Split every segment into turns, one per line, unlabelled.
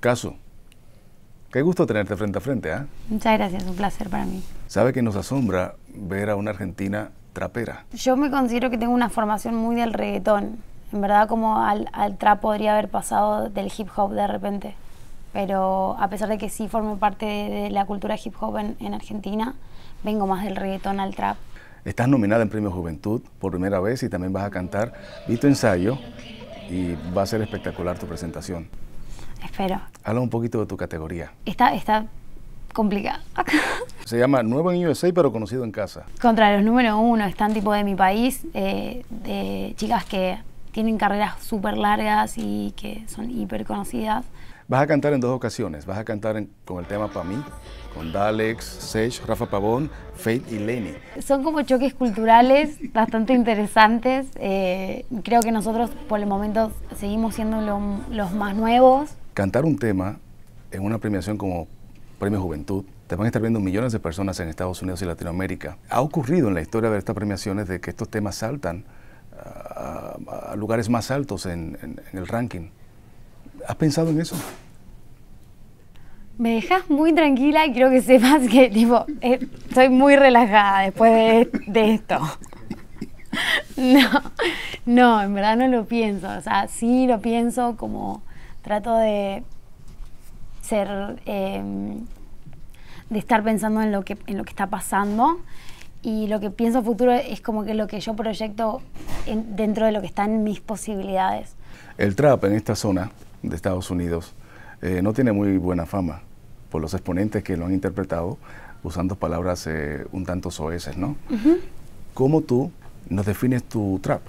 Caso, qué gusto tenerte frente a frente. ¿eh?
Muchas gracias, un placer para mí.
¿Sabe que nos asombra ver a una argentina trapera?
Yo me considero que tengo una formación muy del reggaetón. En verdad, como al, trap podría haber pasado del hip hop de repente. Pero a pesar de que sí formo parte de, la cultura hip hop en, en Argentina, vengo más del reggaetón al trap.
Estás nominada en Premio Juventud por primera vez y también vas a cantar. Vi tu ensayo y va a ser espectacular tu presentación espero. Habla un poquito de tu categoría.
Está, está complicada.
Se llama Nuevo en USA, pero conocido en casa.
Contra los número uno, están tipo de mi país, eh, de chicas que tienen carreras súper largas y que son hiper conocidas.
Vas a cantar en dos ocasiones. Vas a cantar con el tema para mí, con Dalex, Sage, Rafa Pavón, Faith y Lenny.
Son como choques culturales bastante interesantes. Eh, creo que nosotros por el momento seguimos siendo los más nuevos,
cantar un tema en una premiación como Premio Juventud, te van a estar viendo millones de personas en Estados Unidos y Latinoamérica. Ha ocurrido en la historia de estas premiaciones de que estos temas saltan ah, a, lugares más altos en, el ranking. ¿Has pensado en eso? Me dejas muy
tranquila y creo que sepas que tipo, eh, estoy muy relajada después de, de, esto. No, no, en verdad no lo pienso. O sea, sí lo pienso como Trato de ser, em, de estar pensando en lo, que, en lo que está pasando y lo que pienso futuro es como que lo que yo proyecto dentro de lo que está en mis posibilidades.
El trap en esta zona de Estados Unidos eh, no tiene muy buena fama por los exponentes que lo han interpretado usando palabras eh, un tanto soeces, ¿no? ¿Cómo tú nos defines tu trap?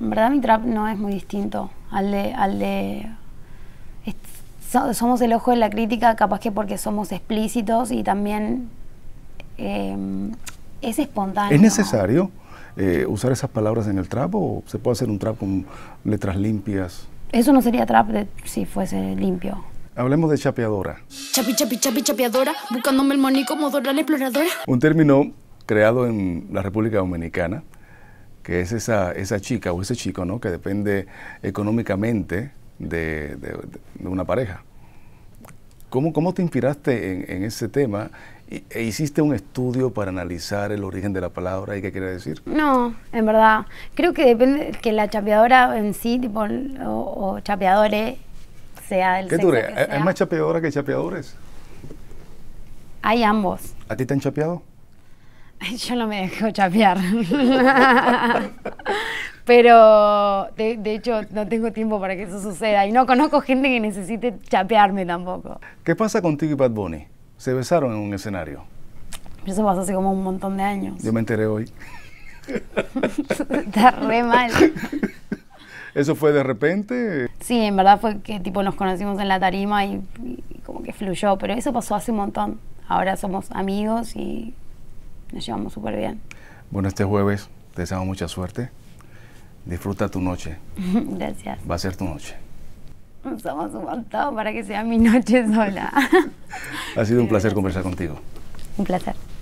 En verdad mi trap no es muy distinto al de... Al de somos el ojo de la crítica, capaz que porque somos explícitos y también em, es espontáneo. ¿Es
necesario eh, usar esas palabras en el trap o se puede hacer un trap con letras limpias?
Eso no sería trap si fuese limpio.
Hablemos de chapeadora.
Chapi, chapi, chapi, chapeadora, buscándome el monico como Dora la exploradora.
Un término creado en la República Dominicana que es esa, esa chica o ese chico ¿no? que depende económicamente de, una pareja. ¿Cómo, te inspiraste en, ese tema? ¿E, e hiciste un estudio para analizar el origen de la palabra y qué quiere decir?
No, en verdad. Creo que depende que la chapeadora en sí, o, chapeadores, sea el ¿Qué ¿E, ¿Es
más chapeadora que chapeadores?
Hay ambos.
¿A ti te han chapeado?
Yo no me dejo chapear. Pero de, hecho no tengo tiempo para que eso suceda y no conozco gente que necesite chapearme tampoco.
¿Qué pasa contigo y Pat Bunny? ¿Se besaron en un escenario?
Eso pasó hace como un montón de años. Yo me enteré hoy. Está re mal.
¿Eso fue de repente?
Sí, en verdad fue que tipo nos conocimos en la tarima y como que fluyó, pero eso pasó hace un montón. Ahora somos amigos y nos llevamos súper bien.
Bueno, este jueves te deseo mucha suerte. Disfruta tu noche.
Gracias.
Va a ser tu noche.
Nos un montón para que
sea mi noche sola. ha sido un placer conversar contigo. Un placer.